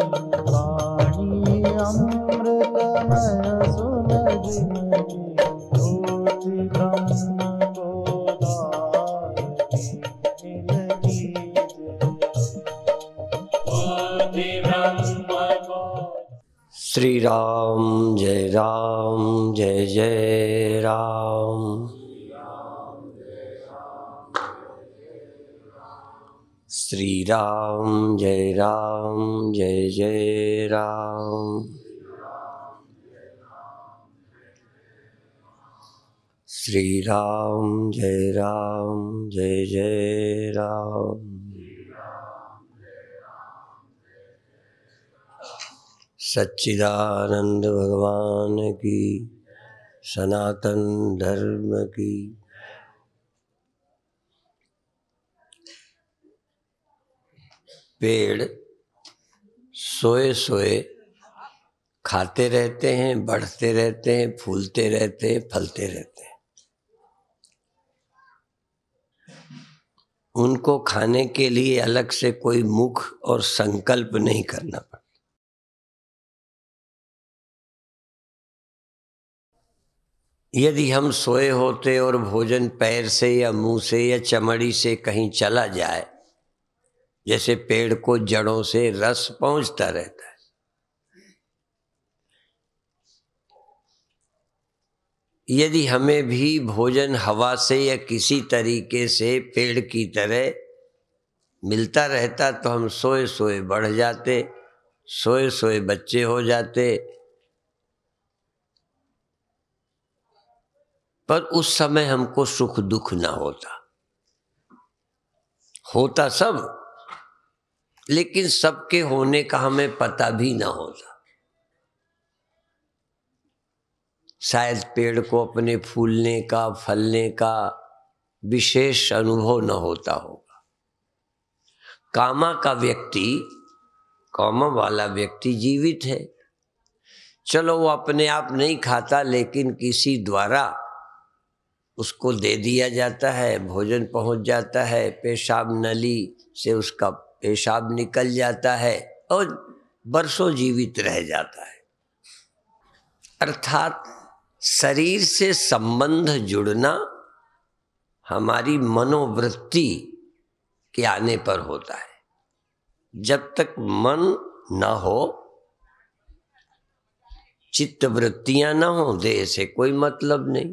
वाणी सुन ज्योति ब्रह्म श्री राम श्री राम जय राम जय जय राम श्री राम जय राम जय जय राम सच्चिदानंद भगवान की सनातन धर्म की पेड़ सोए सोए खाते रहते हैं बढ़ते रहते हैं फूलते रहते हैं फलते रहते हैं उनको खाने के लिए अलग से कोई मुख और संकल्प नहीं करना पड़ता यदि हम सोए होते और भोजन पैर से या मुंह से या चमड़ी से कहीं चला जाए जैसे पेड़ को जड़ों से रस पहुंचता रहता है यदि हमें भी भोजन हवा से या किसी तरीके से पेड़ की तरह मिलता रहता तो हम सोए सोए बढ़ जाते सोए सोए बच्चे हो जाते पर उस समय हमको सुख दुख ना होता होता सब लेकिन सबके होने का हमें पता भी ना होता शायद पेड़ को अपने फूलने का फलने का विशेष अनुभव न होता होगा कामा का व्यक्ति कामा वाला व्यक्ति जीवित है चलो वो अपने आप नहीं खाता लेकिन किसी द्वारा उसको दे दिया जाता है भोजन पहुंच जाता है पेशाब नली से उसका पेशाब निकल जाता है और बरसों जीवित रह जाता है अर्थात शरीर से संबंध जुड़ना हमारी मनोवृत्ति के आने पर होता है जब तक मन ना हो चित्त वृत्तियां ना हो देह से कोई मतलब नहीं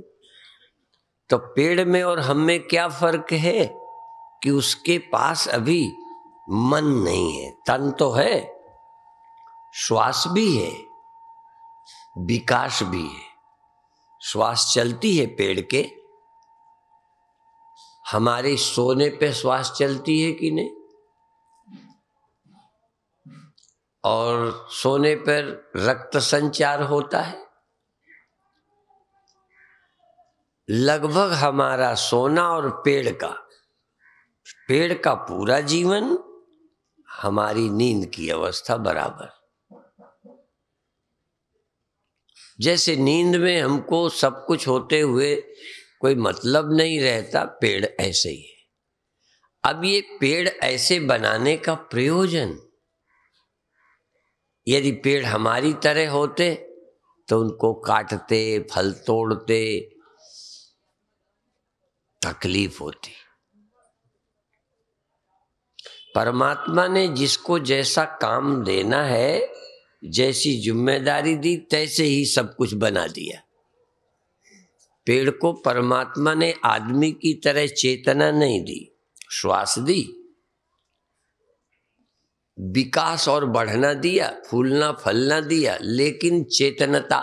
तो पेड़ में और हम में क्या फर्क है कि उसके पास अभी मन नहीं है तन तो है श्वास भी है विकास भी है श्वास चलती है पेड़ के हमारे सोने पे श्वास चलती है कि नहीं और सोने पर रक्त संचार होता है लगभग हमारा सोना और पेड़ का पेड़ का पूरा जीवन हमारी नींद की अवस्था बराबर जैसे नींद में हमको सब कुछ होते हुए कोई मतलब नहीं रहता पेड़ ऐसे ही है अब ये पेड़ ऐसे बनाने का प्रयोजन यदि पेड़ हमारी तरह होते तो उनको काटते फल तोड़ते तकलीफ होती परमात्मा ने जिसको जैसा काम देना है जैसी जिम्मेदारी दी तैसे ही सब कुछ बना दिया पेड़ को परमात्मा ने आदमी की तरह चेतना नहीं दी श्वास दी विकास और बढ़ना दिया फूलना फलना दिया लेकिन चेतनता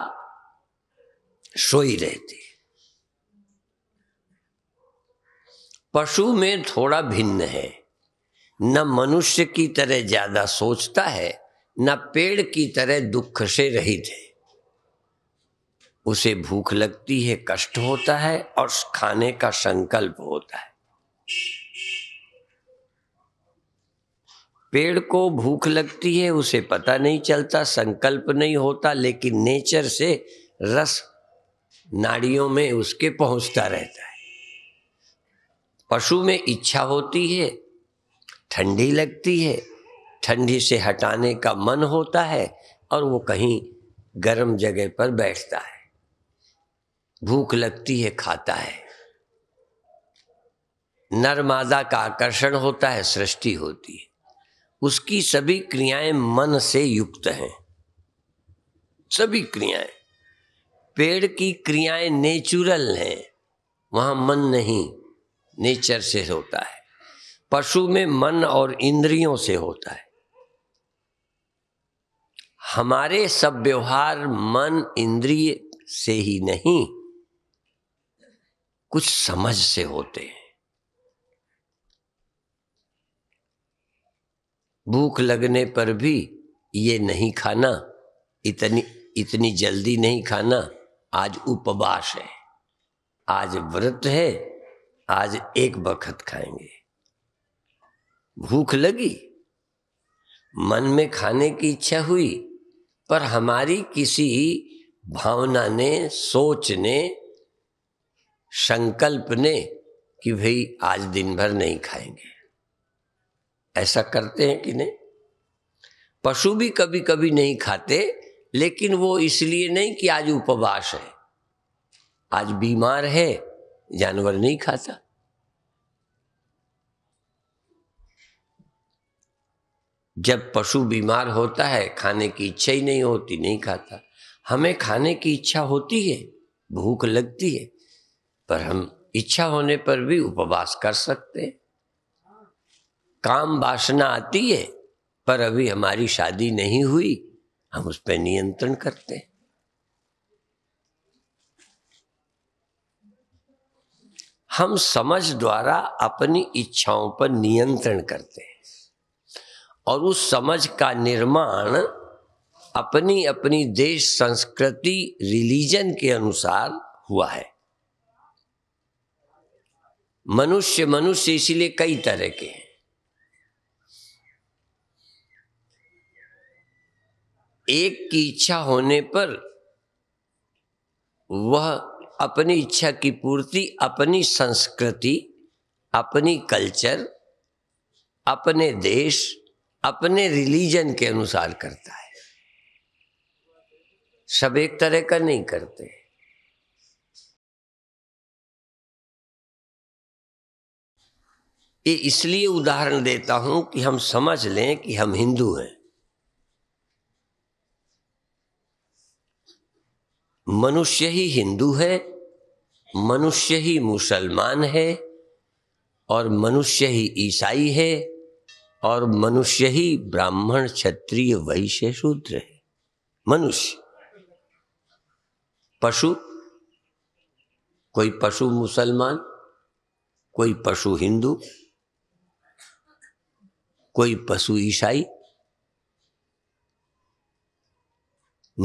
सोई रहती पशु में थोड़ा भिन्न है न मनुष्य की तरह ज्यादा सोचता है न पेड़ की तरह दुख से रहित है उसे भूख लगती है कष्ट होता है और खाने का संकल्प होता है पेड़ को भूख लगती है उसे पता नहीं चलता संकल्प नहीं होता लेकिन नेचर से रस नाड़ियों में उसके पहुंचता रहता है पशु में इच्छा होती है ठंडी लगती है ठंडी से हटाने का मन होता है और वो कहीं गर्म जगह पर बैठता है भूख लगती है खाता है नर्मादा का आकर्षण होता है सृष्टि होती है उसकी सभी क्रियाएं मन से युक्त हैं सभी क्रियाएं पेड़ की क्रियाएं नेचुरल हैं वहां मन नहीं नेचर से होता है पशु में मन और इंद्रियों से होता है हमारे सब व्यवहार मन इंद्रिय से ही नहीं कुछ समझ से होते हैं भूख लगने पर भी ये नहीं खाना इतनी इतनी जल्दी नहीं खाना आज उपवास है आज व्रत है आज एक बखत खाएंगे भूख लगी मन में खाने की इच्छा हुई पर हमारी किसी भावना ने सोच ने संकल्प ने कि भाई आज दिन भर नहीं खाएंगे ऐसा करते हैं कि नहीं पशु भी कभी कभी नहीं खाते लेकिन वो इसलिए नहीं कि आज उपवास है आज बीमार है जानवर नहीं खाता जब पशु बीमार होता है खाने की इच्छा ही नहीं होती नहीं खाता हमें खाने की इच्छा होती है भूख लगती है पर हम इच्छा होने पर भी उपवास कर सकते हैं काम वासना आती है पर अभी हमारी शादी नहीं हुई हम उस पर नियंत्रण करते हैं हम समझ द्वारा अपनी इच्छाओं पर नियंत्रण करते हैं और उस समझ का निर्माण अपनी अपनी देश संस्कृति रिलीजन के अनुसार हुआ है मनुष्य मनुष्य इसीलिए कई तरह के हैं एक की इच्छा होने पर वह अपनी इच्छा की पूर्ति अपनी संस्कृति अपनी कल्चर अपने देश अपने रिलीजन के अनुसार करता है सब एक तरह का नहीं करते ये इसलिए उदाहरण देता हूं कि हम समझ लें कि हम हिंदू हैं मनुष्य ही हिंदू है मनुष्य ही मुसलमान है और मनुष्य ही ईसाई है और मनुष्य ही ब्राह्मण क्षत्रिय वैश्य शूद्र है मनुष्य पशु कोई पशु मुसलमान कोई पशु हिंदू कोई पशु ईसाई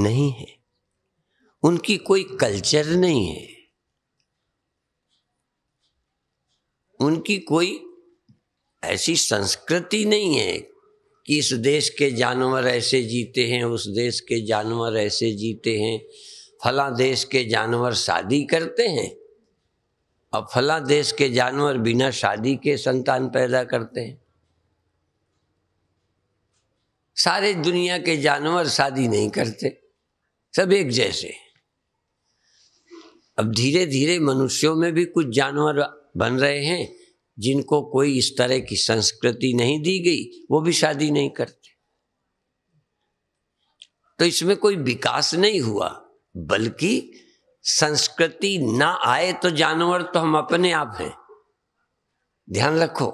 नहीं है उनकी कोई कल्चर नहीं है उनकी कोई ऐसी संस्कृति नहीं है कि इस देश के जानवर ऐसे जीते हैं उस देश के जानवर ऐसे जीते हैं फला देश के जानवर शादी करते हैं और फला देश के जानवर बिना शादी के संतान पैदा करते हैं सारे दुनिया के जानवर शादी नहीं करते सब एक जैसे अब धीरे धीरे मनुष्यों में भी कुछ जानवर बन रहे हैं जिनको कोई इस तरह की संस्कृति नहीं दी गई वो भी शादी नहीं करते तो इसमें कोई विकास नहीं हुआ बल्कि संस्कृति ना आए तो जानवर तो हम अपने आप हैं ध्यान रखो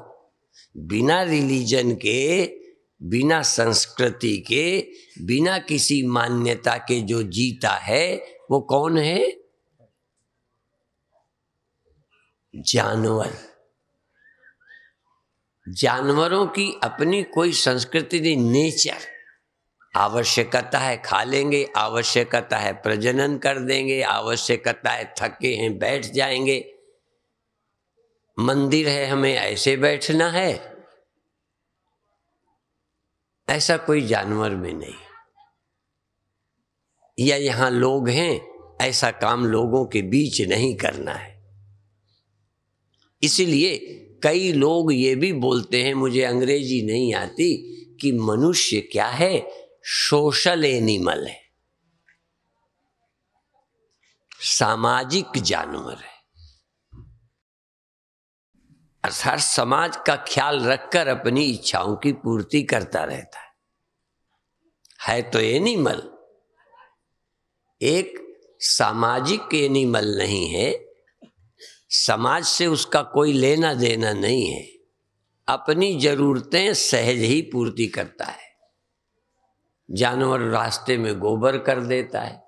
बिना रिलीजन के बिना संस्कृति के बिना किसी मान्यता के जो जीता है वो कौन है जानवर जानवरों की अपनी कोई संस्कृति नहीं नेचर आवश्यकता है खा लेंगे आवश्यकता है प्रजनन कर देंगे आवश्यकता है थके हैं बैठ जाएंगे मंदिर है हमें ऐसे बैठना है ऐसा कोई जानवर में नहीं या यहां लोग हैं ऐसा काम लोगों के बीच नहीं करना है इसलिए कई लोग ये भी बोलते हैं मुझे अंग्रेजी नहीं आती कि मनुष्य क्या है सोशल एनिमल है सामाजिक जानवर है अर्थात समाज का ख्याल रखकर अपनी इच्छाओं की पूर्ति करता रहता है है तो एनिमल एक सामाजिक एनिमल नहीं है समाज से उसका कोई लेना देना नहीं है अपनी ज़रूरतें सहज ही पूर्ति करता है जानवर रास्ते में गोबर कर देता है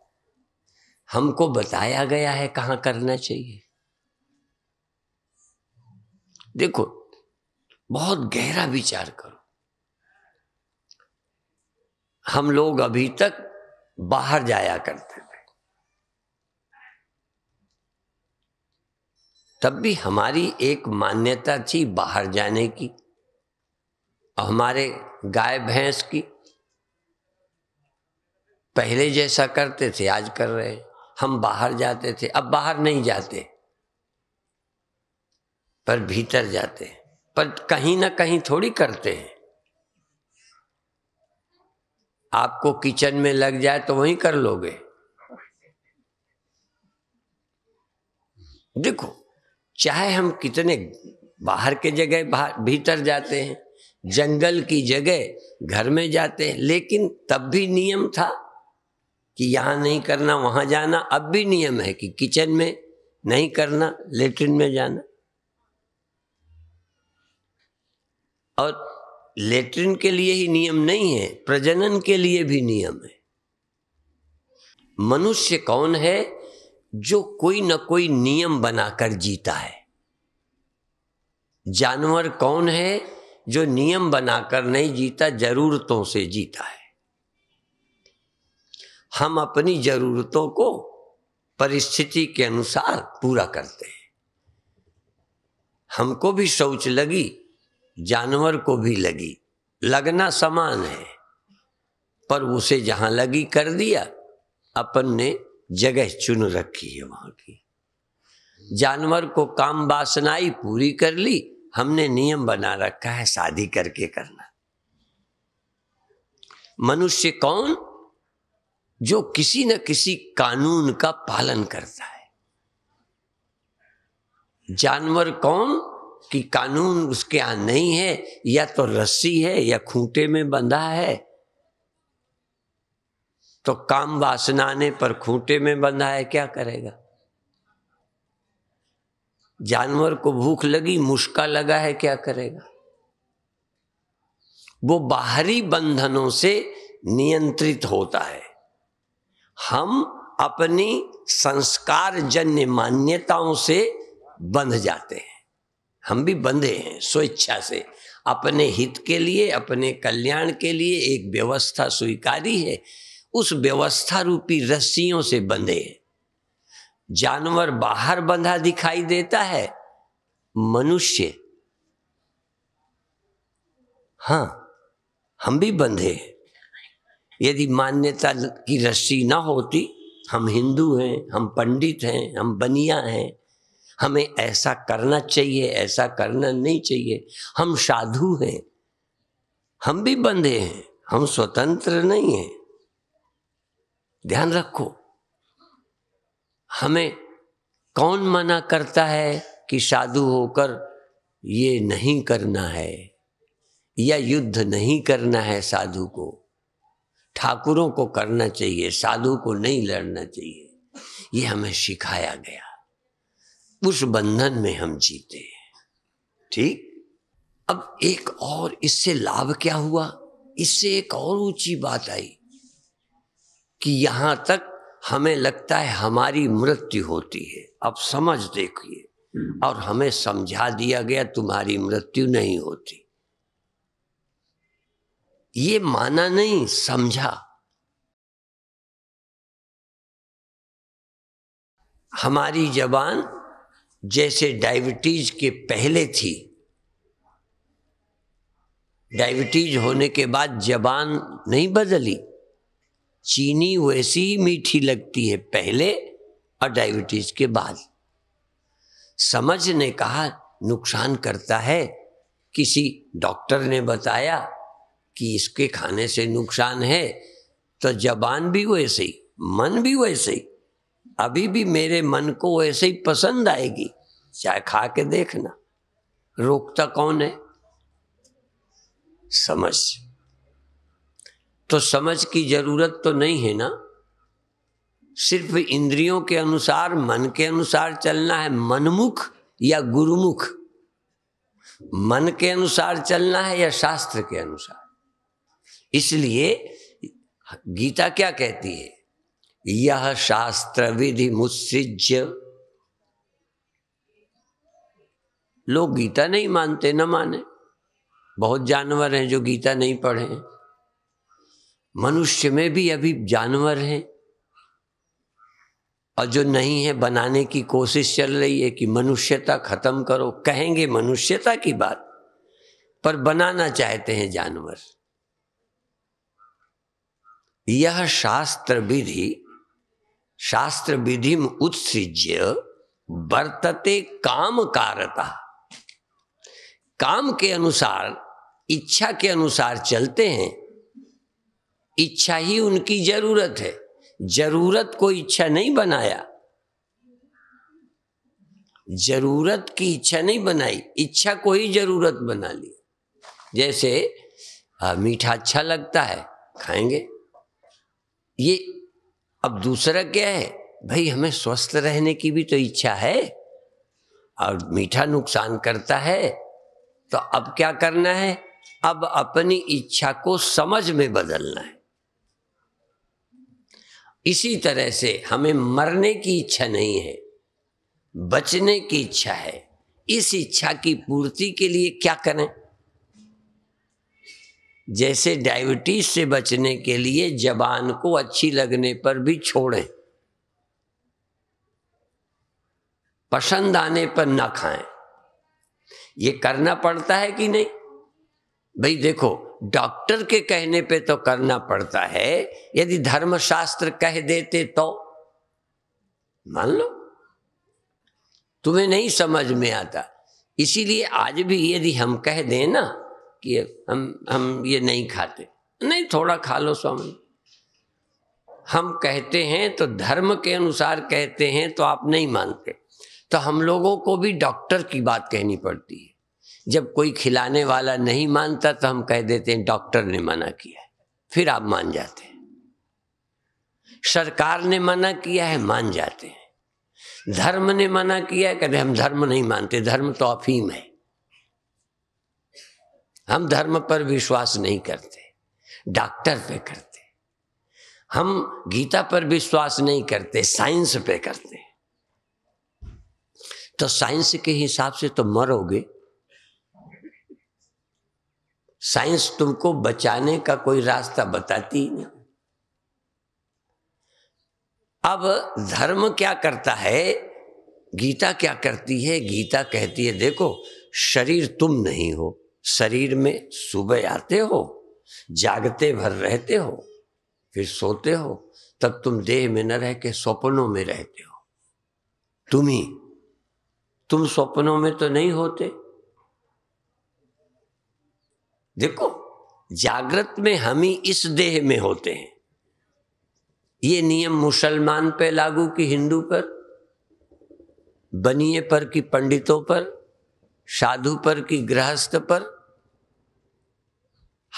हमको बताया गया है कहाँ करना चाहिए देखो बहुत गहरा विचार करो हम लोग अभी तक बाहर जाया करते तब भी हमारी एक मान्यता थी बाहर जाने की और हमारे गाय भैंस की पहले जैसा करते थे आज कर रहे हैं हम बाहर जाते थे अब बाहर नहीं जाते पर भीतर जाते हैं पर कहीं ना कहीं थोड़ी करते हैं आपको किचन में लग जाए तो वहीं कर लोगे देखो चाहे हम कितने बाहर के जगह बाहर भीतर जाते हैं जंगल की जगह घर में जाते हैं लेकिन तब भी नियम था कि यहाँ नहीं करना वहाँ जाना अब भी नियम है कि किचन में नहीं करना लेटरिन में जाना और लेटरिन के लिए ही नियम नहीं है प्रजनन के लिए भी नियम है मनुष्य कौन है जो कोई ना कोई नियम बनाकर जीता है जानवर कौन है जो नियम बनाकर नहीं जीता जरूरतों से जीता है हम अपनी जरूरतों को परिस्थिति के अनुसार पूरा करते हैं हमको भी सोच लगी जानवर को भी लगी लगना समान है पर उसे जहां लगी कर दिया अपन ने जगह चुन रखी है वहां की जानवर को काम वासनाई पूरी कर ली हमने नियम बना रखा है शादी करके करना मनुष्य कौन जो किसी न किसी कानून का पालन करता है जानवर कौन कि कानून उसके यहां नहीं है या तो रस्सी है या खूंटे में बंधा है तो काम वासना ने पर खूंटे में बंधा है क्या करेगा जानवर को भूख लगी मुश्का लगा है क्या करेगा वो बाहरी बंधनों से नियंत्रित होता है हम अपनी संस्कार जन्य मान्यताओं से बंध जाते हैं हम भी बंधे हैं स्वेच्छा से अपने हित के लिए अपने कल्याण के लिए एक व्यवस्था स्वीकारी है उस व्यवस्था रूपी रस्सियों से बंधे जानवर बाहर बंधा दिखाई देता है मनुष्य हाँ हम भी बंधे यदि मान्यता की रस्सी ना होती हम हिंदू हैं हम पंडित हैं हम बनिया हैं हमें ऐसा करना चाहिए ऐसा करना नहीं चाहिए हम साधु हैं हम भी बंधे हैं हम स्वतंत्र नहीं हैं ध्यान रखो हमें कौन मना करता है कि साधु होकर ये नहीं करना है या युद्ध नहीं करना है साधु को ठाकुरों को करना चाहिए साधु को नहीं लड़ना चाहिए ये हमें सिखाया गया उस बंधन में हम जीते ठीक अब एक और इससे लाभ क्या हुआ इससे एक और ऊंची बात आई कि यहाँ तक हमें लगता है हमारी मृत्यु होती है अब समझ देखिए हम्म। और हमें समझा दिया गया तुम्हारी मृत्यु नहीं होती ये माना नहीं समझा हमारी जबान जैसे डायबिटीज के पहले थी डायबिटीज होने के बाद जबान नहीं बदली चीनी वैसी ही मीठी लगती है पहले और डायबिटीज के बाद समझ ने कहा नुकसान करता है किसी डॉक्टर ने बताया कि इसके खाने से नुकसान है तो जबान भी वैसे ही मन भी वैसे ही अभी भी मेरे मन को वैसे ही पसंद आएगी चाहे खा के देखना रोकता कौन है समझ तो समझ की जरूरत तो नहीं है ना सिर्फ इंद्रियों के अनुसार मन के अनुसार चलना है मनमुख या गुरुमुख मन के अनुसार चलना है या शास्त्र के अनुसार इसलिए गीता क्या कहती है यह शास्त्र विधि मुत्सिज लोग गीता नहीं मानते न माने बहुत जानवर हैं जो गीता नहीं पढ़े हैं मनुष्य में भी अभी जानवर हैं और जो नहीं है बनाने की कोशिश चल रही है कि मनुष्यता खत्म करो कहेंगे मनुष्यता की बात पर बनाना चाहते हैं जानवर यह शास्त्र विधि शास्त्र विधि में उत्सृज्य वर्तते काम कारता काम के अनुसार इच्छा के अनुसार चलते हैं इच्छा ही उनकी जरूरत है जरूरत को इच्छा नहीं बनाया जरूरत की इच्छा नहीं बनाई इच्छा को ही जरूरत बना ली जैसे आ, हाँ, मीठा अच्छा लगता है खाएंगे ये अब दूसरा क्या है भाई हमें स्वस्थ रहने की भी तो इच्छा है और मीठा नुकसान करता है तो अब क्या करना है अब अपनी इच्छा को समझ में बदलना है इसी तरह से हमें मरने की इच्छा नहीं है बचने की इच्छा है इस इच्छा की पूर्ति के लिए क्या करें जैसे डायबिटीज से बचने के लिए जबान को अच्छी लगने पर भी छोड़ें पसंद आने पर ना खाएं ये करना पड़ता है कि नहीं भाई देखो डॉक्टर के कहने पे तो करना पड़ता है यदि धर्मशास्त्र कह देते तो मान लो तुम्हें नहीं समझ में आता इसीलिए आज भी यदि हम कह दें ना कि हम हम ये नहीं खाते नहीं थोड़ा खा लो स्वामी हम कहते हैं तो धर्म के अनुसार कहते हैं तो आप नहीं मानते तो हम लोगों को भी डॉक्टर की बात कहनी पड़ती है जब कोई खिलाने वाला नहीं मानता तो हम कह देते हैं डॉक्टर ने मना किया है फिर आप मान जाते हैं सरकार ने मना किया है मान जाते हैं धर्म ने मना किया है कहते हम धर्म नहीं मानते धर्म तो अफीम है हम धर्म पर विश्वास नहीं करते डॉक्टर पे करते हम गीता पर विश्वास नहीं करते साइंस पे करते तो साइंस के हिसाब से तो मरोगे साइंस तुमको बचाने का कोई रास्ता बताती ही नहीं अब धर्म क्या करता है गीता क्या करती है गीता कहती है देखो शरीर तुम नहीं हो शरीर में सुबह आते हो जागते भर रहते हो फिर सोते हो तब तुम देह में न रह के स्वप्नों में रहते हो तुम ही तुम स्वप्नों में तो नहीं होते देखो जागृत में हम ही इस देह में होते हैं ये नियम मुसलमान पे लागू कि हिंदू पर बनिए पर कि पंडितों पर साधु पर कि गृहस्थ पर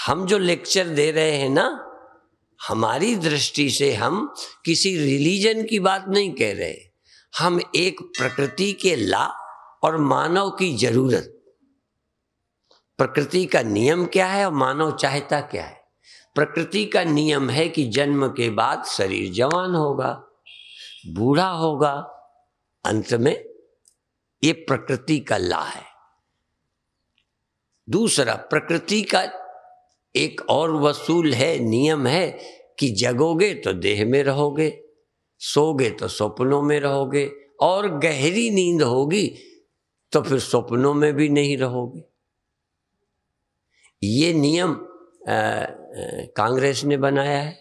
हम जो लेक्चर दे रहे हैं ना हमारी दृष्टि से हम किसी रिलीजन की बात नहीं कह रहे हम एक प्रकृति के ला और मानव की जरूरत प्रकृति का नियम क्या है और मानव चाहता क्या है प्रकृति का नियम है कि जन्म के बाद शरीर जवान होगा बूढ़ा होगा अंत में ये प्रकृति का ला है दूसरा प्रकृति का एक और वसूल है नियम है कि जगोगे तो देह में रहोगे सोगे तो सपनों में रहोगे और गहरी नींद होगी तो फिर सपनों में भी नहीं रहोगे ये नियम कांग्रेस ने बनाया है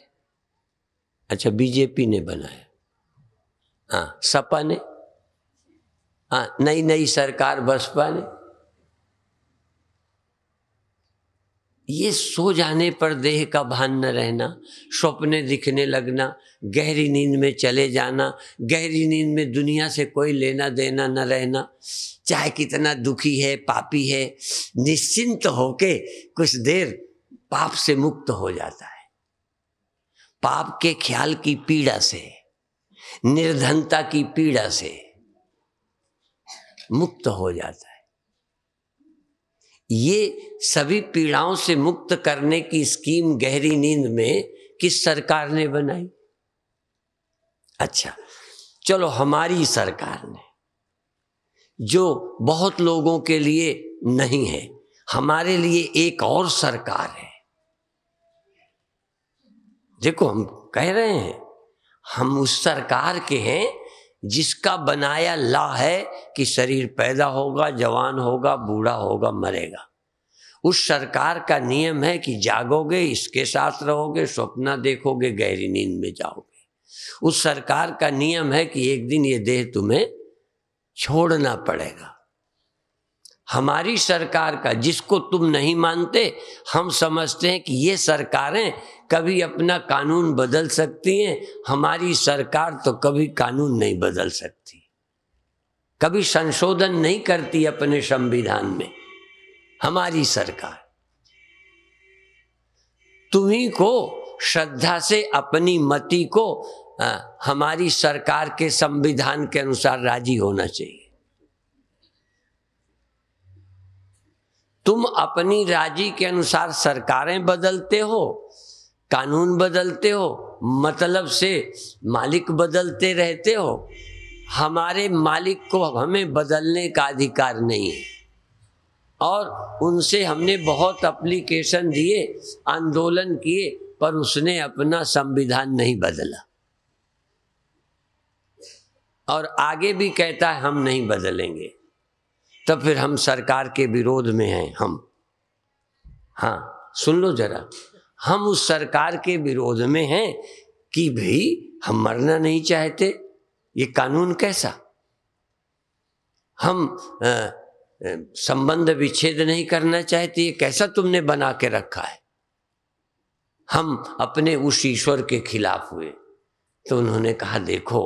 अच्छा बीजेपी ने बनाया हाँ सपा ने हाँ नई नई सरकार बसपा ने ये सो जाने पर देह का भान न रहना स्वप्ने दिखने लगना गहरी नींद में चले जाना गहरी नींद में दुनिया से कोई लेना देना न रहना चाहे कितना दुखी है पापी है निश्चिंत होके कुछ देर पाप से मुक्त हो जाता है पाप के ख्याल की पीड़ा से निर्धनता की पीड़ा से मुक्त हो जाता है ये सभी पीड़ाओं से मुक्त करने की स्कीम गहरी नींद में किस सरकार ने बनाई अच्छा चलो हमारी सरकार ने जो बहुत लोगों के लिए नहीं है हमारे लिए एक और सरकार है देखो हम कह रहे हैं हम उस सरकार के हैं जिसका बनाया ला है कि शरीर पैदा होगा जवान होगा बूढ़ा होगा मरेगा उस सरकार का नियम है कि जागोगे इसके साथ रहोगे स्वप्न देखोगे गहरी नींद में जाओगे उस सरकार का नियम है कि एक दिन ये देह तुम्हें छोड़ना पड़ेगा हमारी सरकार का जिसको तुम नहीं मानते हम समझते हैं कि ये सरकारें कभी अपना कानून बदल सकती हैं हमारी सरकार तो कभी कानून नहीं बदल सकती कभी संशोधन नहीं करती अपने संविधान में हमारी सरकार तुम्ही को श्रद्धा से अपनी मति को आ, हमारी सरकार के संविधान के अनुसार राजी होना चाहिए तुम अपनी राजी के अनुसार सरकारें बदलते हो कानून बदलते हो मतलब से मालिक बदलते रहते हो हमारे मालिक को हमें बदलने का अधिकार नहीं है और उनसे हमने बहुत अप्लीकेशन दिए आंदोलन किए पर उसने अपना संविधान नहीं बदला और आगे भी कहता है हम नहीं बदलेंगे तब फिर हम सरकार के विरोध में हैं हम हाँ सुन लो जरा हम उस सरकार के विरोध में हैं कि भाई हम मरना नहीं चाहते ये कानून कैसा हम संबंध विच्छेद नहीं करना चाहते ये कैसा तुमने बना के रखा है हम अपने उस ईश्वर के खिलाफ हुए तो उन्होंने कहा देखो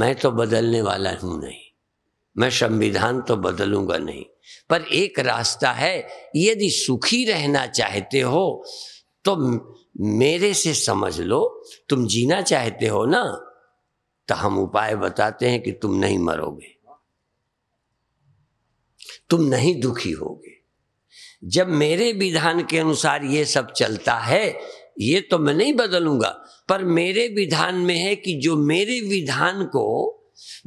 मैं तो बदलने वाला हूं नहीं मैं संविधान तो बदलूंगा नहीं पर एक रास्ता है यदि सुखी रहना चाहते हो तो मेरे से समझ लो तुम जीना चाहते हो ना तो हम उपाय बताते हैं कि तुम नहीं मरोगे तुम नहीं दुखी होगे जब मेरे विधान के अनुसार ये सब चलता है ये तो मैं नहीं बदलूंगा पर मेरे विधान में है कि जो मेरे विधान को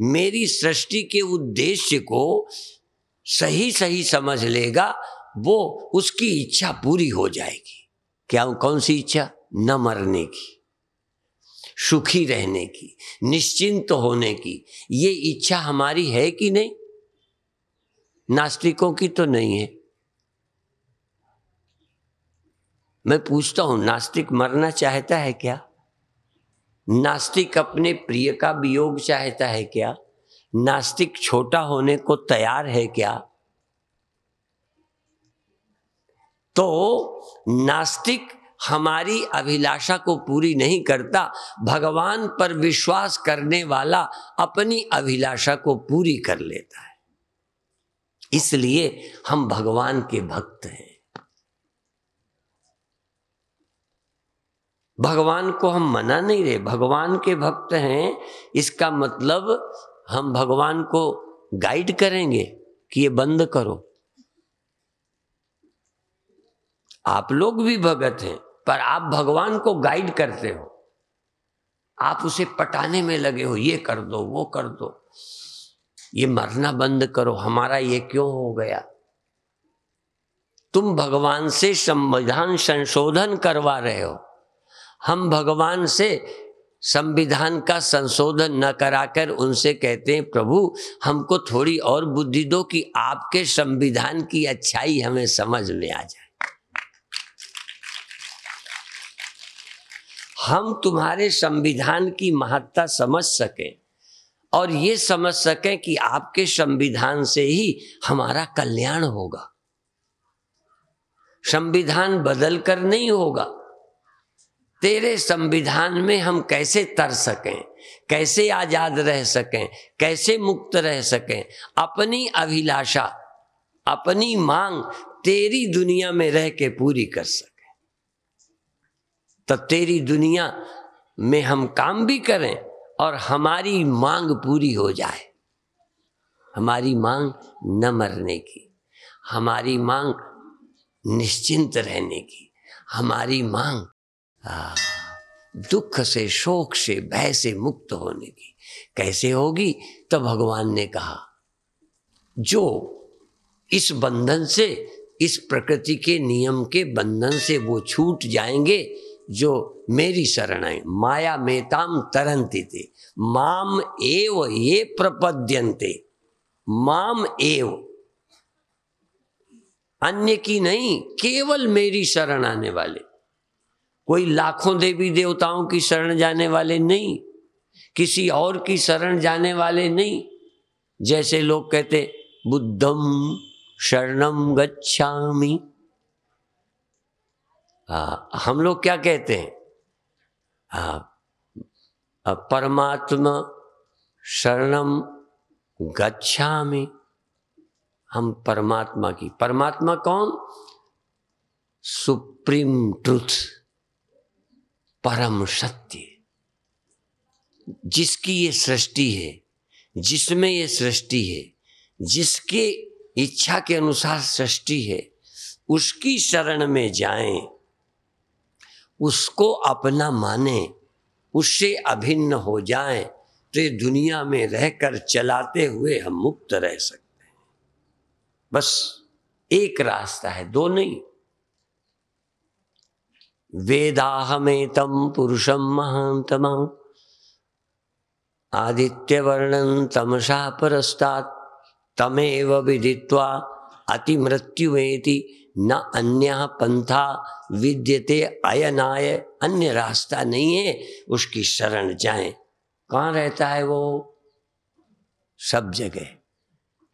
मेरी सृष्टि के उद्देश्य को सही सही समझ लेगा वो उसकी इच्छा पूरी हो जाएगी क्या कौन सी इच्छा न मरने की सुखी रहने की निश्चिंत तो होने की ये इच्छा हमारी है कि नहीं नास्तिकों की तो नहीं है मैं पूछता हूं नास्तिक मरना चाहता है क्या नास्तिक अपने प्रिय का वियोग चाहता है क्या नास्तिक छोटा होने को तैयार है क्या तो नास्तिक हमारी अभिलाषा को पूरी नहीं करता भगवान पर विश्वास करने वाला अपनी अभिलाषा को पूरी कर लेता है इसलिए हम भगवान के भक्त हैं भगवान को हम मना नहीं रहे भगवान के भक्त हैं इसका मतलब हम भगवान को गाइड करेंगे कि ये बंद करो आप लोग भी भगत हैं पर आप भगवान को गाइड करते हो आप उसे पटाने में लगे हो ये कर दो वो कर दो ये मरना बंद करो हमारा ये क्यों हो गया तुम भगवान से संविधान संशोधन करवा रहे हो हम भगवान से संविधान का संशोधन न कराकर उनसे कहते हैं प्रभु हमको थोड़ी और बुद्धि दो कि आपके संविधान की अच्छाई हमें समझ में आ जाए हम तुम्हारे संविधान की महत्ता समझ सकें और ये समझ सकें कि आपके संविधान से ही हमारा कल्याण होगा संविधान बदल कर नहीं होगा तेरे संविधान में हम कैसे तर सकें कैसे आजाद रह सकें कैसे मुक्त रह सकें अपनी अभिलाषा अपनी मांग तेरी दुनिया में रह के पूरी कर सकें तो तेरी दुनिया में हम काम भी करें और हमारी मांग पूरी हो जाए हमारी मांग न मरने की हमारी मांग निश्चिंत रहने की हमारी मांग हाँ, दुख से शोक से भय से मुक्त होने की कैसे होगी तो भगवान ने कहा जो इस बंधन से इस प्रकृति के नियम के बंधन से वो छूट जाएंगे जो मेरी शरण है माया मेताम तरंती थे माम एव ये प्रपद्यंते माम एव अन्य की नहीं केवल मेरी शरण आने वाले कोई लाखों देवी देवताओं की शरण जाने वाले नहीं किसी और की शरण जाने वाले नहीं जैसे लोग कहते बुद्धम शरणम गच्छा हम लोग क्या कहते हैं परमात्मा शरणम गच्छामी हम परमात्मा की परमात्मा कौन सुप्रीम ट्रुथ परम सत्य जिसकी ये सृष्टि है जिसमें ये सृष्टि है जिसके इच्छा के अनुसार सृष्टि है उसकी शरण में जाएं, उसको अपना माने उससे अभिन्न हो जाएं, तो दुनिया में रहकर चलाते हुए हम मुक्त रह सकते हैं बस एक रास्ता है दो नहीं पुरुषम पुरुषं आदित्य वर्णन तमसा परस्ता तमेव विदित्वा मृत्युमेति न अन्य पंथा विद्यते अयनाय अन्य रास्ता नहीं है उसकी शरण जाए कहाँ रहता है वो सब जगह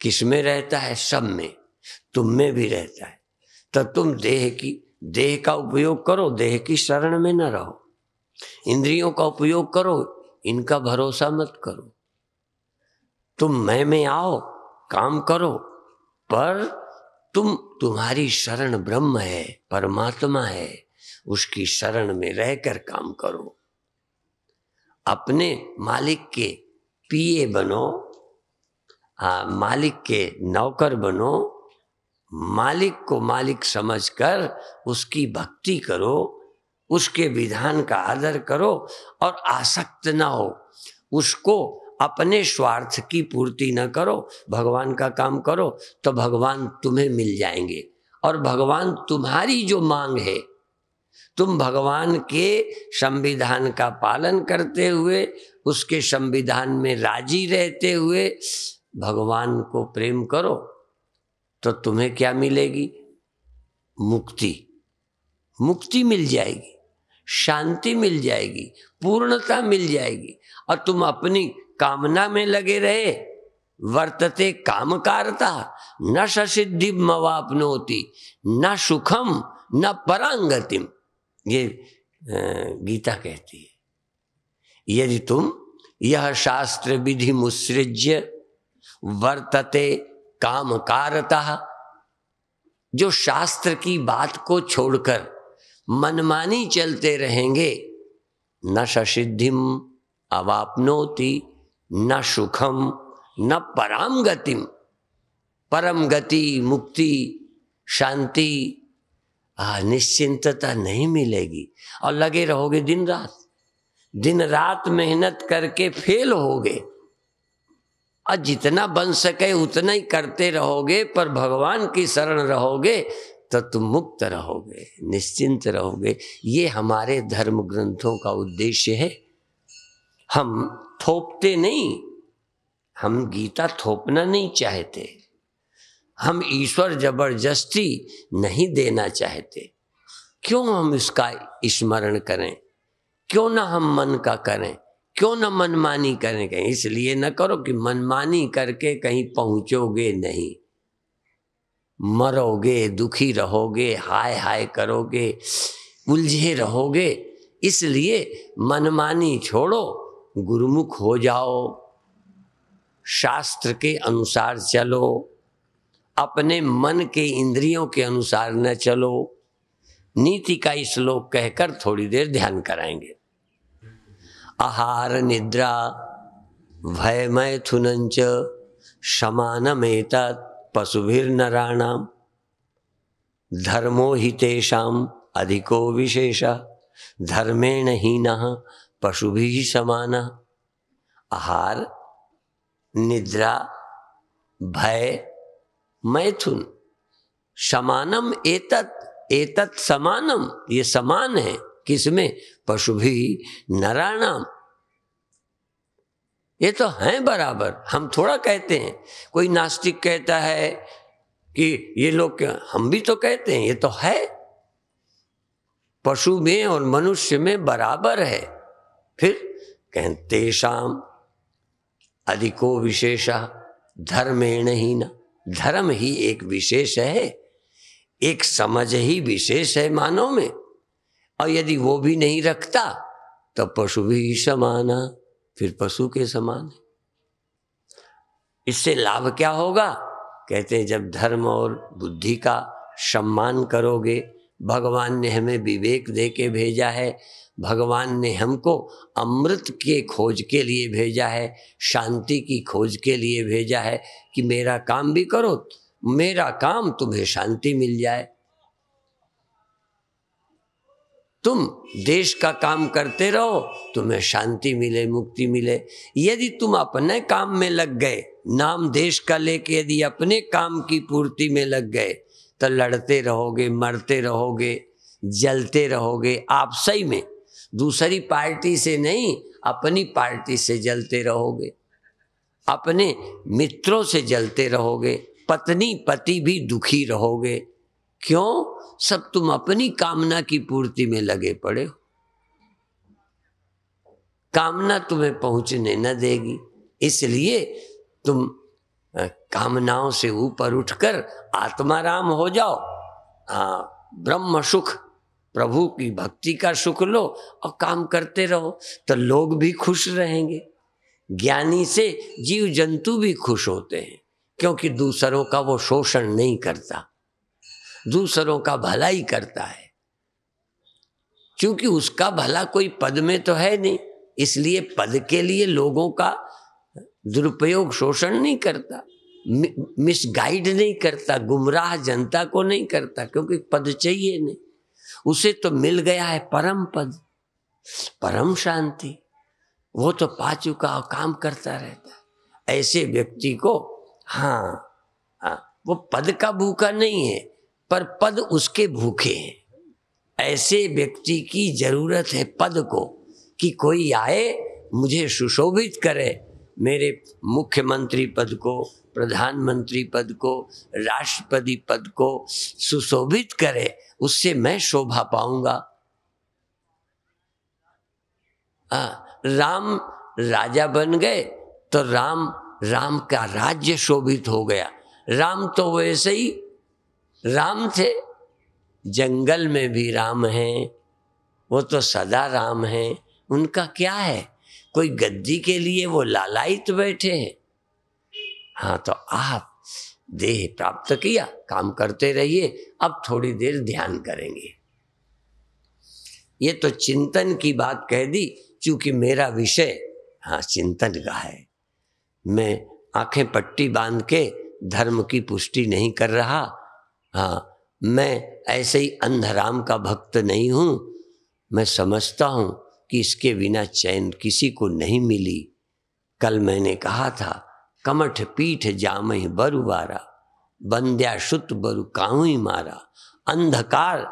किस में रहता है सब में तुम में भी रहता है तो तुम देह की देह का उपयोग करो देह की शरण में न रहो इंद्रियों का उपयोग करो इनका भरोसा मत करो तुम मैं में आओ काम करो पर तुम तुम्हारी शरण ब्रह्म है परमात्मा है उसकी शरण में रहकर काम करो अपने मालिक के पीए बनो आ, हाँ, मालिक के नौकर बनो मालिक को मालिक समझकर उसकी भक्ति करो उसके विधान का आदर करो और आसक्त ना हो उसको अपने स्वार्थ की पूर्ति न करो भगवान का काम करो तो भगवान तुम्हें मिल जाएंगे और भगवान तुम्हारी जो मांग है तुम भगवान के संविधान का पालन करते हुए उसके संविधान में राजी रहते हुए भगवान को प्रेम करो तो तुम्हें क्या मिलेगी मुक्ति मुक्ति मिल जाएगी शांति मिल जाएगी पूर्णता मिल जाएगी और तुम अपनी कामना में लगे रहे वर्तते कामकारता न ससिद्धि मवापनोती न सुखम न परांगतिम ये गीता कहती है यदि तुम यह शास्त्र विधि मुसृज्य वर्तते काम कारता जो शास्त्र की बात को छोड़कर मनमानी चलते रहेंगे न ससिद्धिम अवापनोति न सुखम न पराम गतिम परम गति मुक्ति शांति निश्चिंतता नहीं मिलेगी और लगे रहोगे दिन रात दिन रात मेहनत करके फेल होगे और जितना बन सके उतना ही करते रहोगे पर भगवान की शरण रहोगे तो तुम मुक्त रहोगे निश्चिंत रहोगे ये हमारे धर्म ग्रंथों का उद्देश्य है हम थोपते नहीं हम गीता थोपना नहीं चाहते हम ईश्वर जबरदस्ती नहीं देना चाहते क्यों हम इसका स्मरण करें क्यों ना हम मन का करें क्यों ना मनमानी करने कहीं इसलिए न करो कि मनमानी करके कहीं पहुंचोगे नहीं मरोगे दुखी रहोगे हाय हाय करोगे उलझे रहोगे इसलिए मनमानी छोड़ो गुरुमुख हो जाओ शास्त्र के अनुसार चलो अपने मन के इंद्रियों के अनुसार न चलो नीति का श्लोक कहकर थोड़ी देर ध्यान कराएंगे आहार निद्रा भयमय थुनंच भयमैथुनंच पशुभिर पशुभिर्नराणाम धर्मो ही तेषाम अधिको विशेष धर्मेण हीन पशु भी ही समान आहार निद्रा भय मैथुन समानम एतत एतत समानम ये समान है किसमें पशु भी नराणाम ये तो हैं बराबर हम थोड़ा कहते हैं कोई नास्तिक कहता है कि ये लोग हम भी तो कहते हैं ये तो है पशु में और मनुष्य में बराबर है फिर कहते शाम अधिको विशेषा धर्मेण ही ना धर्म ही एक विशेष है एक समझ ही विशेष है मानव में और यदि वो भी नहीं रखता तब पशु भी समाना फिर पशु के समान है इससे लाभ क्या होगा कहते हैं जब धर्म और बुद्धि का सम्मान करोगे भगवान ने हमें विवेक दे के भेजा है भगवान ने हमको अमृत के खोज के लिए भेजा है शांति की खोज के लिए भेजा है कि मेरा काम भी करो मेरा काम तुम्हें शांति मिल जाए तुम देश का काम करते रहो तुम्हें शांति मिले मुक्ति मिले यदि तुम अपने काम में लग गए नाम देश का लेके यदि अपने काम की पूर्ति में लग गए तो लड़ते रहोगे मरते रहोगे जलते रहोगे आप सही में दूसरी पार्टी से नहीं अपनी पार्टी से जलते रहोगे अपने मित्रों से जलते रहोगे पत्नी पति भी दुखी रहोगे क्यों सब तुम अपनी कामना की पूर्ति में लगे पड़े हो कामना तुम्हें पहुंचने न देगी इसलिए तुम कामनाओं से ऊपर उठकर आत्माराम हो जाओ हाँ ब्रह्म सुख प्रभु की भक्ति का सुख लो और काम करते रहो तो लोग भी खुश रहेंगे ज्ञानी से जीव जंतु भी खुश होते हैं क्योंकि दूसरों का वो शोषण नहीं करता दूसरों का भला ही करता है क्योंकि उसका भला कोई पद में तो है नहीं इसलिए पद के लिए लोगों का दुरुपयोग शोषण नहीं करता मिसगाइड नहीं करता गुमराह जनता को नहीं करता क्योंकि पद चाहिए नहीं उसे तो मिल गया है परम पद परम शांति वो तो पा चुका और काम करता रहता है ऐसे व्यक्ति को हाँ, हाँ वो पद का भूखा नहीं है पर पद उसके भूखे हैं ऐसे व्यक्ति की जरूरत है पद को कि कोई आए मुझे सुशोभित करे मेरे मुख्यमंत्री पद को प्रधानमंत्री पद को राष्ट्रपति पद को सुशोभित करे उससे मैं शोभा पाऊंगा आ, हाँ, राम राजा बन गए तो राम राम का राज्य शोभित हो गया राम तो वैसे ही राम थे जंगल में भी राम हैं वो तो सदा राम हैं उनका क्या है कोई गद्दी के लिए वो लालायित बैठे हैं हाँ तो आप देह प्राप्त किया काम करते रहिए अब थोड़ी देर ध्यान करेंगे ये तो चिंतन की बात कह दी क्योंकि मेरा विषय हाँ चिंतन का है मैं आंखें पट्टी बांध के धर्म की पुष्टि नहीं कर रहा हाँ मैं ऐसे ही अंधराम का भक्त नहीं हूँ मैं समझता हूँ कि इसके बिना चैन किसी को नहीं मिली कल मैंने कहा था कमठ पीठ जाम बरुवारा बंद्या शुत बरु काहुई मारा अंधकार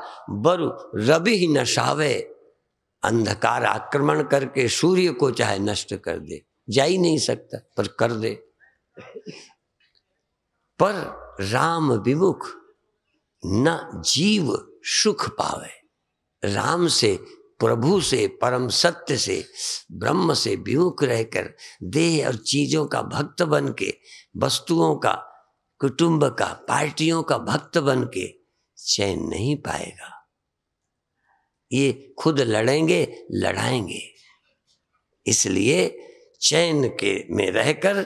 बरु रवि ही नशावे अंधकार आक्रमण करके सूर्य को चाहे नष्ट कर दे जा ही नहीं सकता पर कर दे पर राम विमुख न जीव सुख पावे राम से प्रभु से परम सत्य से ब्रह्म से विमुख रहकर देह और चीजों का भक्त बन के वस्तुओं का कुटुंब का पार्टियों का भक्त बन के चैन नहीं पाएगा ये खुद लड़ेंगे लड़ाएंगे इसलिए चैन के में रहकर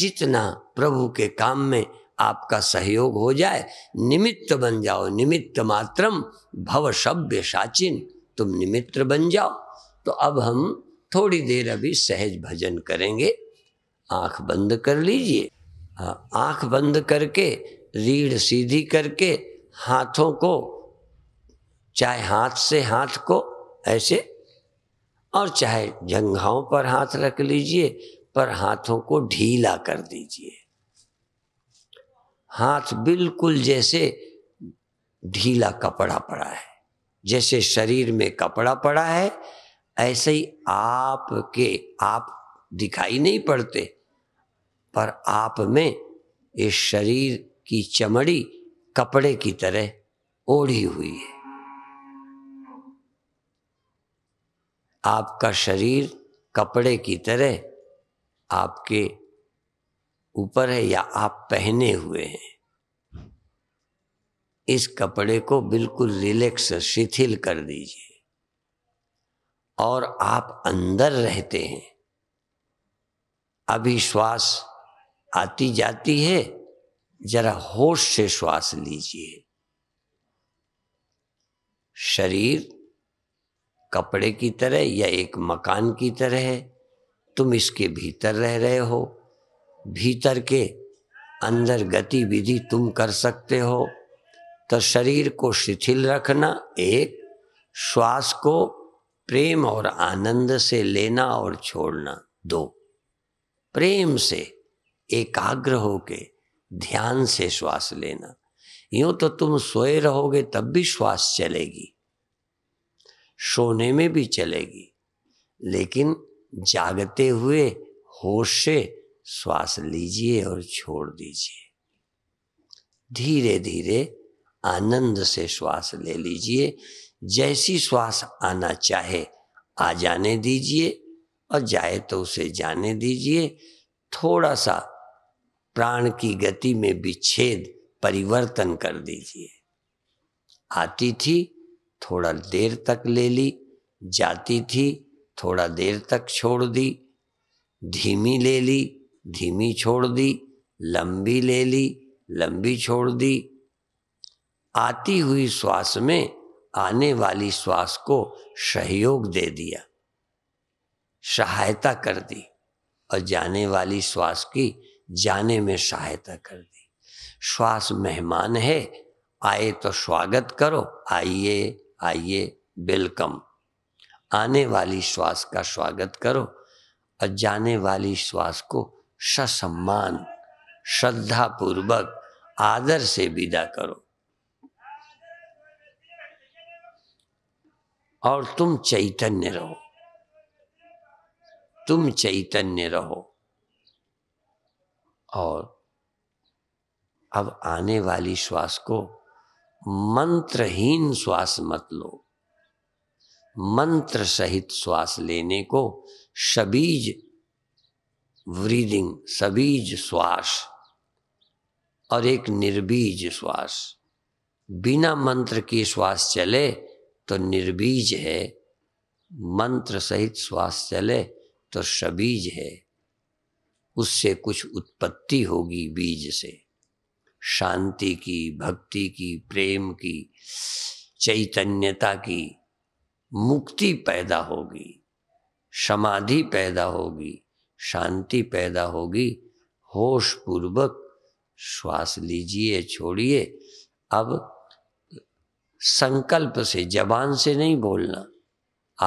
जितना प्रभु के काम में आपका सहयोग हो जाए निमित्त बन जाओ निमित्त मात्रम भव शब्य साचिन तुम निमित्त बन जाओ तो अब हम थोड़ी देर अभी सहज भजन करेंगे आंख बंद कर लीजिए हाँ, आंख बंद करके रीढ़ सीधी करके हाथों को चाहे हाथ से हाथ को ऐसे और चाहे जंघाओं पर हाथ रख लीजिए पर हाथों को ढीला कर दीजिए हाथ बिल्कुल जैसे ढीला कपड़ा पड़ा है जैसे शरीर में कपड़ा पड़ा है ऐसे ही आपके आप दिखाई नहीं पड़ते पर आप में इस शरीर की चमड़ी कपड़े की तरह ओढ़ी हुई है आपका शरीर कपड़े की तरह आपके ऊपर है या आप पहने हुए हैं इस कपड़े को बिल्कुल रिलैक्स शिथिल कर दीजिए और आप अंदर रहते हैं अभी श्वास आती जाती है जरा होश से श्वास लीजिए शरीर कपड़े की तरह या एक मकान की तरह है तुम इसके भीतर रह रहे हो भीतर के अंदर गतिविधि तुम कर सकते हो तो शरीर को शिथिल रखना एक श्वास को प्रेम और आनंद से लेना और छोड़ना दो प्रेम से एकाग्र के ध्यान से श्वास लेना यूं तो तुम सोए रहोगे तब भी श्वास चलेगी सोने में भी चलेगी लेकिन जागते हुए होश से श्वास लीजिए और छोड़ दीजिए धीरे धीरे आनंद से श्वास ले लीजिए जैसी श्वास आना चाहे आ जाने दीजिए और जाए तो उसे जाने दीजिए थोड़ा सा प्राण की गति में विच्छेद परिवर्तन कर दीजिए आती थी थोड़ा देर तक ले ली जाती थी थोड़ा देर तक छोड़ दी धीमी ले ली धीमी छोड़ दी लंबी ले ली लंबी छोड़ दी आती हुई श्वास में आने वाली श्वास को सहयोग दे दिया सहायता कर दी और जाने वाली श्वास की जाने में सहायता कर दी श्वास मेहमान है आए तो स्वागत करो आइए आइए वेलकम आने वाली श्वास का स्वागत करो और जाने वाली श्वास को ससम्मान श्रद्धा पूर्वक आदर से विदा करो और तुम चैतन्य रहो तुम चैतन्य रहो और अब आने वाली श्वास को मंत्रहीन श्वास मत लो मंत्र सहित श्वास लेने को शबीज ब्रीदिंग सबीज श्वास और एक निर्बीज श्वास बिना मंत्र की श्वास चले तो निर्बीज है मंत्र सहित श्वास चले तो सबीज है उससे कुछ उत्पत्ति होगी बीज से शांति की भक्ति की प्रेम की चैतन्यता की मुक्ति पैदा होगी समाधि पैदा होगी शांति पैदा होगी होश पूर्वक श्वास लीजिए छोड़िए अब संकल्प से जबान से नहीं बोलना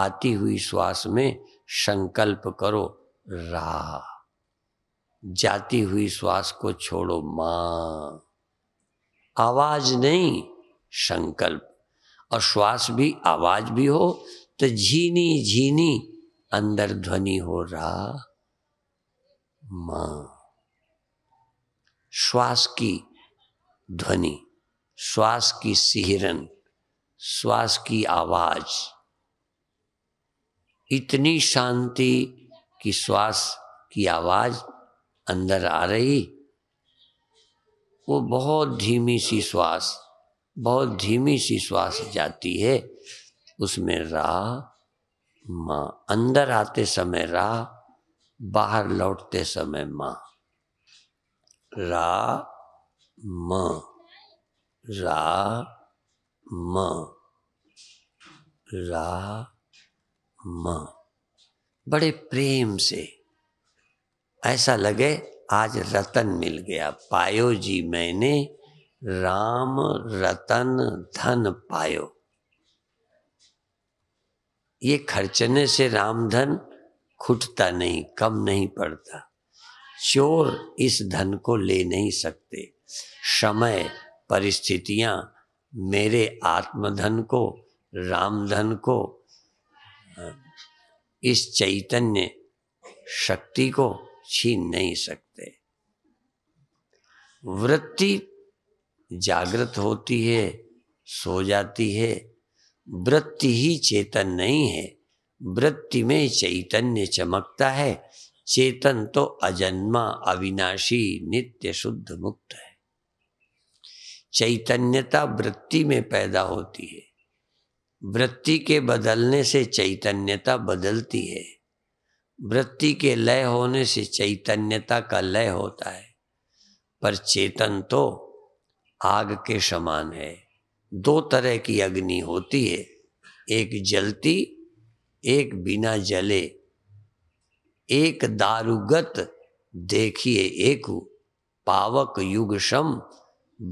आती हुई श्वास में संकल्प करो रा जाती हुई श्वास को छोड़ो माँ आवाज नहीं संकल्प और श्वास भी आवाज भी हो तो झीनी झीनी अंदर ध्वनि हो रहा मां श्वास की ध्वनि श्वास की सिहरन श्वास की आवाज इतनी शांति कि श्वास की आवाज अंदर आ रही वो बहुत धीमी सी श्वास बहुत धीमी सी श्वास जाती है उसमें रा माँ अंदर आते समय रा बाहर लौटते समय माँ रा म रा म रा म बड़े प्रेम से ऐसा लगे आज रतन मिल गया पायो जी मैंने राम रतन धन पायो ये खर्चने से रामधन खुटता नहीं कम नहीं पड़ता चोर इस धन को ले नहीं सकते समय परिस्थितियां मेरे आत्मधन को रामधन को इस चैतन्य शक्ति को छीन नहीं सकते वृत्ति जागृत होती है सो जाती है वृत्ति ही चेतन नहीं है वृत्ति में चैतन्य चमकता है चेतन तो अजन्मा अविनाशी नित्य शुद्ध मुक्त है चैतन्यता वृत्ति में पैदा होती है वृत्ति के बदलने से चैतन्यता बदलती है वृत्ति के लय होने से चैतन्यता का लय होता है पर चेतन तो आग के समान है दो तरह की अग्नि होती है एक जलती एक बिना जले एक दारुगत देखिए एकु पावक युग सम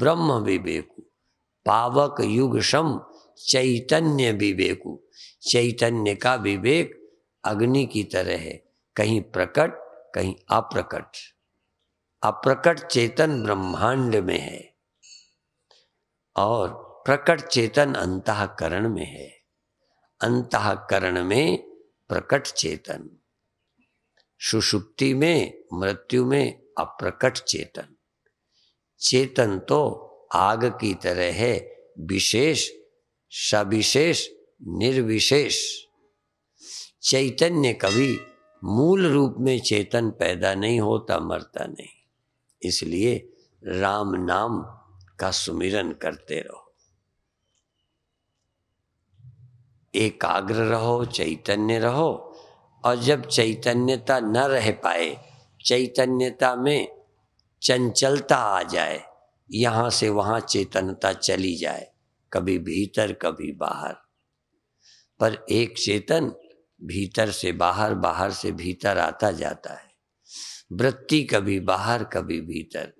ब्रह्म विवेकु पावक युग सम चैतन्य विवेकु चैतन्य का विवेक अग्नि की तरह है कहीं प्रकट कहीं अप्रकट अप्रकट चेतन ब्रह्मांड में है और प्रकट चेतन अंतकरण में है अंतकरण में प्रकट चेतन सुषुप्ति में मृत्यु में अप्रकट चेतन चेतन तो आग की तरह है विशेष सविशेष निर्विशेष चैतन्य कभी मूल रूप में चेतन पैदा नहीं होता मरता नहीं इसलिए राम नाम का सुमिरन करते रहो एकाग्र रहो चैतन्य रहो और जब चैतन्यता न रह पाए चैतन्यता में चंचलता आ जाए यहाँ से वहाँ चेतनता चली जाए कभी भीतर कभी बाहर पर एक चेतन भीतर से बाहर बाहर से भीतर आता जाता है वृत्ति कभी बाहर कभी भीतर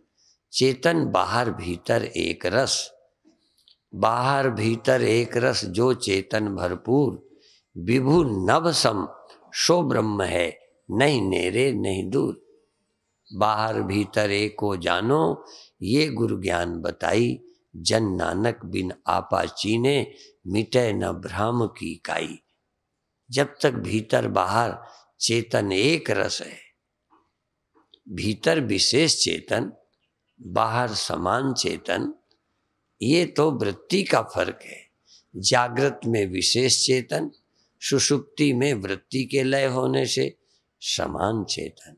चेतन बाहर भीतर एक रस बाहर भीतर एक रस जो चेतन भरपूर विभु नभ सम शो ब्रह्म है नहीं नेरे नहीं दूर बाहर भीतर एक को जानो ये गुरु ज्ञान बताई जन नानक बिन आपा चीने मिटे न भ्रम की काई जब तक भीतर बाहर चेतन एक रस है भीतर विशेष चेतन बाहर समान चेतन ये तो वृत्ति का फर्क है जागृत में विशेष चेतन सुषुप्ति में वृत्ति के लय होने से समान चेतन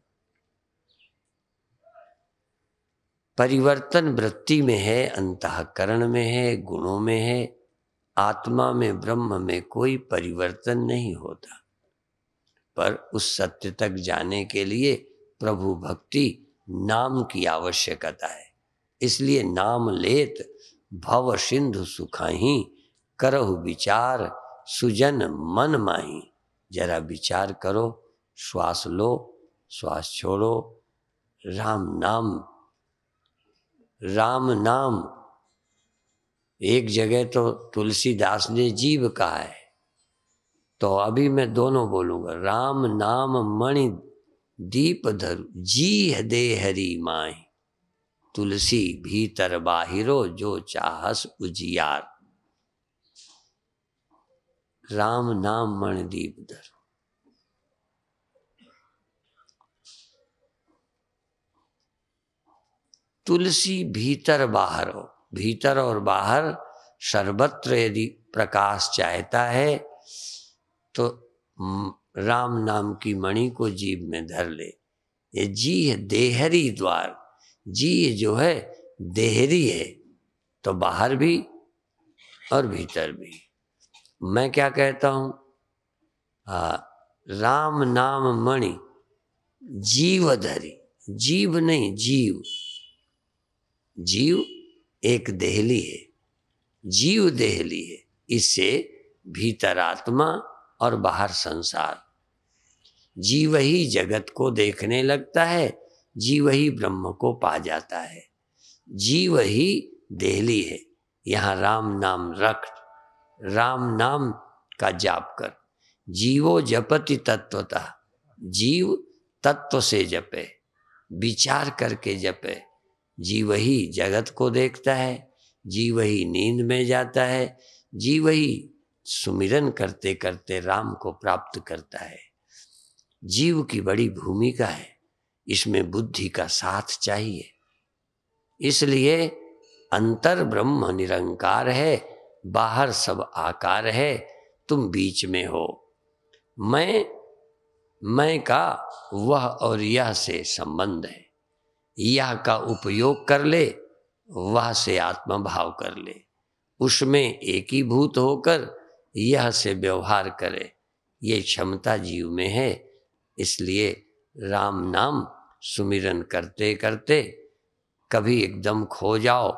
परिवर्तन वृत्ति में है अंतकरण में है गुणों में है आत्मा में ब्रह्म में कोई परिवर्तन नहीं होता पर उस सत्य तक जाने के लिए प्रभु भक्ति नाम की आवश्यकता है इसलिए नाम लेत भव सिंधु सुखाही करहु विचार सुजन मन माही जरा विचार करो श्वास लो श्वास छोड़ो राम नाम राम नाम एक जगह तो तुलसीदास ने जीव कहा है तो अभी मैं दोनों बोलूंगा राम नाम मणि दीप धरु जी हे हरी माही तुलसी भीतर बाहिरो जो चाहस उजियार राम नाम मणदीप धर तुलसी भीतर बाहर हो भीतर और बाहर सर्वत्र यदि प्रकाश चाहता है तो राम नाम की मणि को जीव में धर ले ये जी है देहरी द्वार जी जो है देहरी है तो बाहर भी और भीतर भी मैं क्या कहता हूँ राम नाम मणि जीवधरी जीव नहीं जीव जीव एक देहली है जीव देहली है इससे भीतर आत्मा और बाहर संसार जीव ही जगत को देखने लगता है जीव ही ब्रह्म को पा जाता है जीव ही देहली है यहाँ राम नाम रख राम नाम का जाप कर जीवो जपति तत्वता जीव तत्व से जपे विचार करके जपे जीव ही जगत को देखता है जीव ही नींद में जाता है जीव ही सुमिरन करते करते राम को प्राप्त करता है जीव की बड़ी भूमिका है इसमें बुद्धि का साथ चाहिए इसलिए अंतर ब्रह्म निरंकार है बाहर सब आकार है तुम बीच में हो मैं मैं का वह और यह से संबंध है यह का उपयोग कर ले वह से आत्मभाव कर ले उसमें एकीभूत होकर यह से व्यवहार करे ये क्षमता जीव में है इसलिए राम नाम सुमिरन करते करते कभी एकदम खो जाओ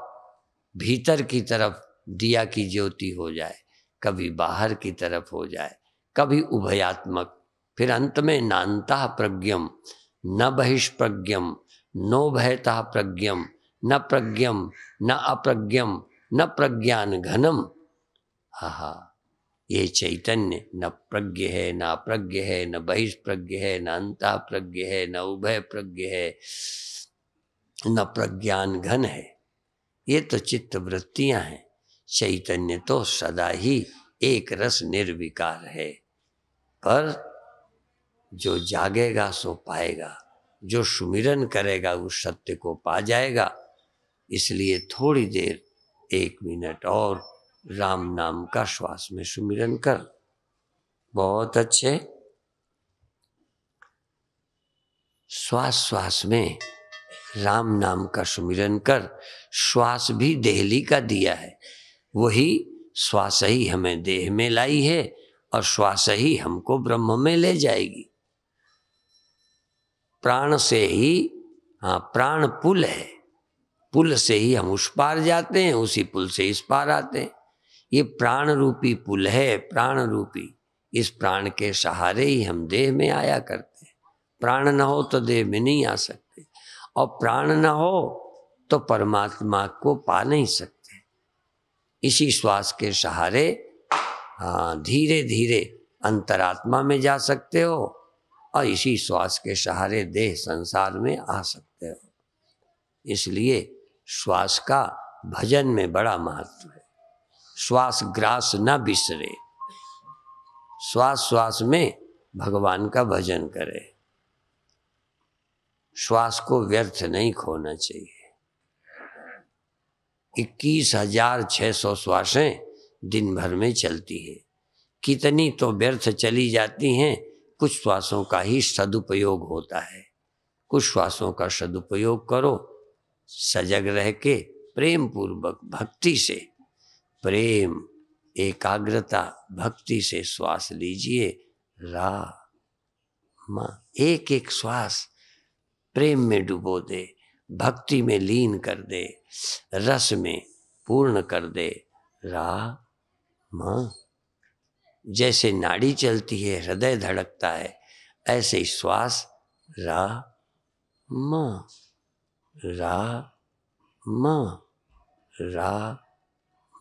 भीतर की तरफ दिया की ज्योति हो जाए कभी बाहर की तरफ हो जाए कभी उभयात्मक फिर अंत में नानता प्रज्ञम न बहिष्प्रज्ञम नो भयता प्रज्ञम न प्रज्ञम न अप्रज्ञम न प्रज्ञान घनम हा ये चैतन्य न प्रज्ञ है न अप्रज्ञ है न बहिष्प्रज्ञ है न अंता प्रज्ञ है न उभय प्रज्ञ है न प्रज्ञान घन है ये तो चित्त वृत्तियां हैं चैतन्य तो सदा ही एक रस निर्विकार है पर जो जागेगा सो पाएगा जो सुमिरन करेगा उस सत्य को पा जाएगा इसलिए थोड़ी देर एक मिनट और राम नाम का श्वास में सुमिरन कर बहुत अच्छे श्वास श्वास में राम नाम का सुमिरन कर श्वास भी देहली का दिया है वही श्वास ही हमें देह में लाई है और श्वास ही हमको ब्रह्म में ले जाएगी प्राण से ही हाँ प्राण पुल है पुल से ही हम उस पार जाते हैं उसी पुल से इस पार आते हैं ये प्राण रूपी पुल है प्राण रूपी इस प्राण के सहारे ही हम देह में आया करते हैं प्राण न हो तो देह में नहीं आ सकते और प्राण न हो तो परमात्मा को पा नहीं सकते इसी श्वास के सहारे हाँ, धीरे धीरे अंतरात्मा में जा सकते हो और इसी श्वास के सहारे देह संसार में आ सकते हो इसलिए श्वास का भजन में बड़ा महत्व है श्वास ग्रास ना बिसरे श्वास श्वास में भगवान का भजन करे श्वास को व्यर्थ नहीं खोना चाहिए इक्कीस हजार छः सौ श्वासें दिन भर में चलती हैं कितनी तो व्यर्थ चली जाती हैं कुछ श्वासों का ही सदुपयोग होता है कुछ श्वासों का सदुपयोग करो सजग रह के प्रेम पूर्वक भक्ति से प्रेम एकाग्रता भक्ति से श्वास लीजिए रा मा एक एक श्वास प्रेम में डुबो दे भक्ति में लीन कर दे रस में पूर्ण कर दे रा मा जैसे नाड़ी चलती है हृदय धड़कता है ऐसे ही श्वास रा म रा मा रा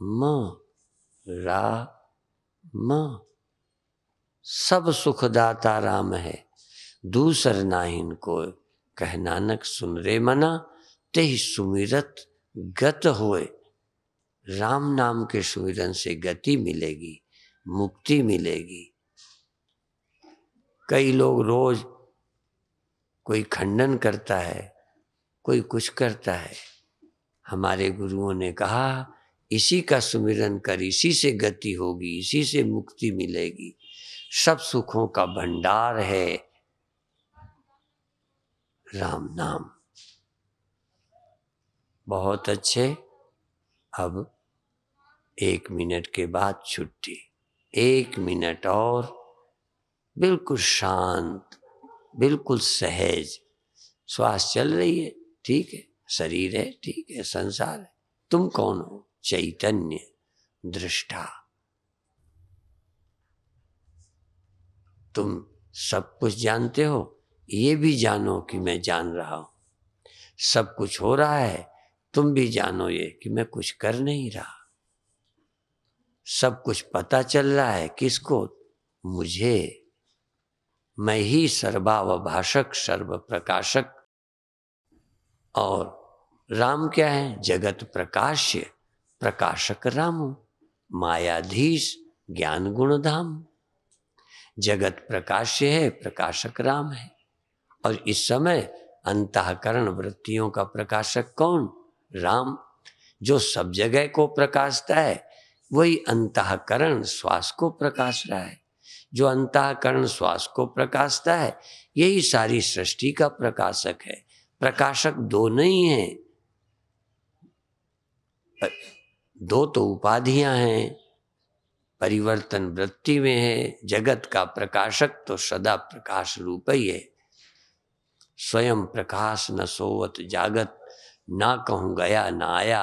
म रा म सब सुखदाता राम है दूसर नाहिन को कह नानक सुन रे मना ते सुमिरत गत होए राम नाम के सुमिरन से गति मिलेगी मुक्ति मिलेगी कई लोग रोज कोई खंडन करता है कोई कुछ करता है हमारे गुरुओं ने कहा इसी का सुमिरन कर इसी से गति होगी इसी से मुक्ति मिलेगी सब सुखों का भंडार है राम नाम बहुत अच्छे अब एक मिनट के बाद छुट्टी एक मिनट और बिल्कुल शांत बिल्कुल सहज श्वास चल रही है ठीक है शरीर है ठीक है संसार है तुम कौन हो चैतन्य दृष्टा तुम सब कुछ जानते हो ये भी जानो कि मैं जान रहा हूं सब कुछ हो रहा है तुम भी जानो ये कि मैं कुछ कर नहीं रहा सब कुछ पता चल रहा है किसको मुझे मैं ही सर्वावभाषक सर्व प्रकाशक और राम क्या है जगत प्रकाश्य प्रकाशक राम मायाधीश ज्ञान गुणधाम जगत प्रकाश्य है प्रकाशक राम है और इस समय अंतकरण वृत्तियों का प्रकाशक कौन राम जो सब जगह को प्रकाशता है वही अंतकरण श्वास को प्रकाश रहा है जो अंतकरण श्वास को प्रकाशता है यही सारी सृष्टि का प्रकाशक है प्रकाशक दो नहीं है दो तो उपाधियां हैं परिवर्तन वृत्ति में है जगत का प्रकाशक तो सदा प्रकाश रूप ही है स्वयं प्रकाश न सोवत जागत ना कहूँ गया न आया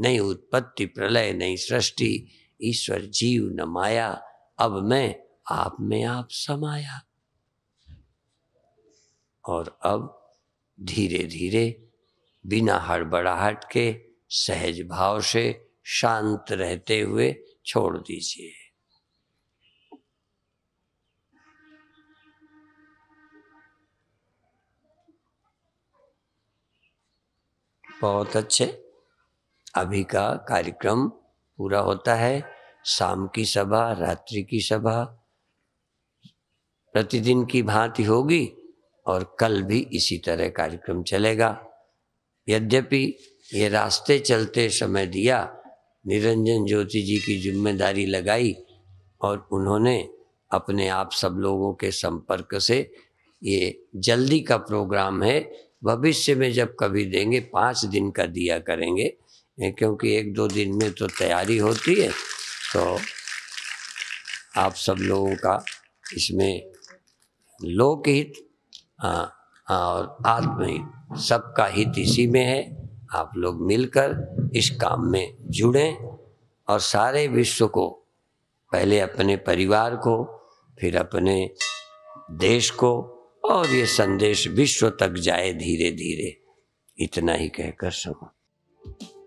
नहीं उत्पत्ति प्रलय नहीं सृष्टि ईश्वर जीव न माया अब मैं आप में आप समाया और अब धीरे धीरे बिना हड़बड़ाहट के सहज भाव से शांत रहते हुए छोड़ दीजिए बहुत अच्छे अभी का कार्यक्रम पूरा होता है शाम की सभा रात्रि की सभा प्रतिदिन की भांति होगी और कल भी इसी तरह कार्यक्रम चलेगा यद्यपि ये रास्ते चलते समय दिया निरंजन ज्योति जी की जिम्मेदारी लगाई और उन्होंने अपने आप सब लोगों के संपर्क से ये जल्दी का प्रोग्राम है भविष्य में जब कभी देंगे पाँच दिन का दिया करेंगे क्योंकि एक दो दिन में तो तैयारी होती है तो आप सब लोगों का इसमें लोकहित और आत्महित सबका हित इसी में है आप लोग मिलकर इस काम में जुड़ें और सारे विश्व को पहले अपने परिवार को फिर अपने देश को और ये संदेश विश्व तक जाए धीरे धीरे इतना ही कहकर समाप्त